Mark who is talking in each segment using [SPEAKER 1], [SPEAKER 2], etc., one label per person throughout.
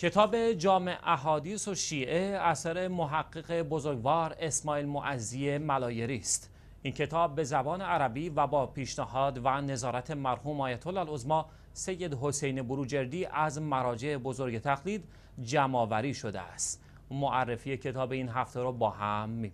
[SPEAKER 1] کتاب جامع احادیث و شیعه اثر محقق بزرگوار اسماعیل معزی ملایری است این کتاب به زبان عربی و با پیشنهاد و نظارت مرحوم آیت الله العظما سید حسین بروجردی از مراجع بزرگ تقلید جمعآوری شده است معرفی کتاب این هفته را با هم می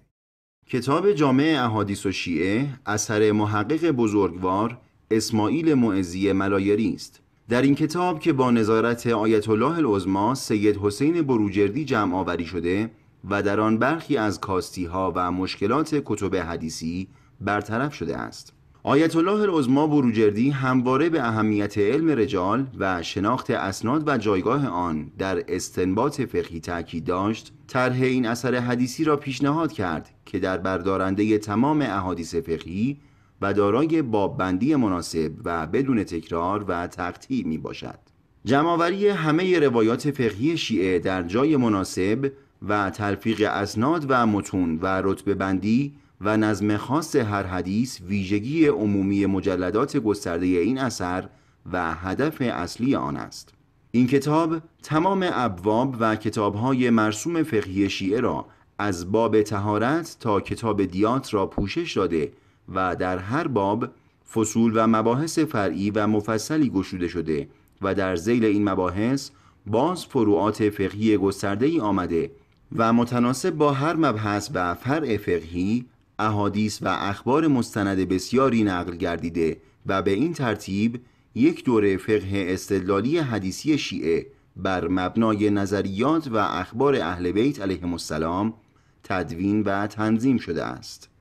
[SPEAKER 2] کتاب جامع احادیث و شیعه اثر محقق بزرگوار اسماعیل معزی ملایری است در این کتاب که با نظارت آیت الله العظما سید حسین بروجردی جمع آوری شده و در آن برخی از کاستی ها و مشکلات کتب حدیثی برطرف شده است آیت الله العظما بروجردی همواره به اهمیت علم رجال و شناخت اسناد و جایگاه آن در استنباط فقهی تاکید داشت طرح این اثر حدیثی را پیشنهاد کرد که در بردارنده تمام احادیث فقهی و دارای بندی مناسب و بدون تکرار و تقطیع می باشد جمعآوری همه روایات فقهی شیعه در جای مناسب و تلفیق اسناد و متون و رتبه بندی و نظم خاص هر حدیث ویژگی عمومی مجلدات گسترده این اثر و هدف اصلی آن است این کتاب تمام ابواب و کتابهای مرسوم فقهی شیعه را از باب تهارت تا کتاب دیات را پوشش داده و در هر باب فصول و مباحث فرعی و مفصلی گشوده شده و در زیل این مباحث باز فروعات فقهی گسترده ای آمده و متناسب با هر مبحث و فرع فقهی احادیث و اخبار مستند بسیاری نقل گردیده و به این ترتیب یک دوره فقه استدلالی حدیثی شیعه بر مبنای نظریات و اخبار اهل بیت علیهم السلام تدوین و تنظیم شده است.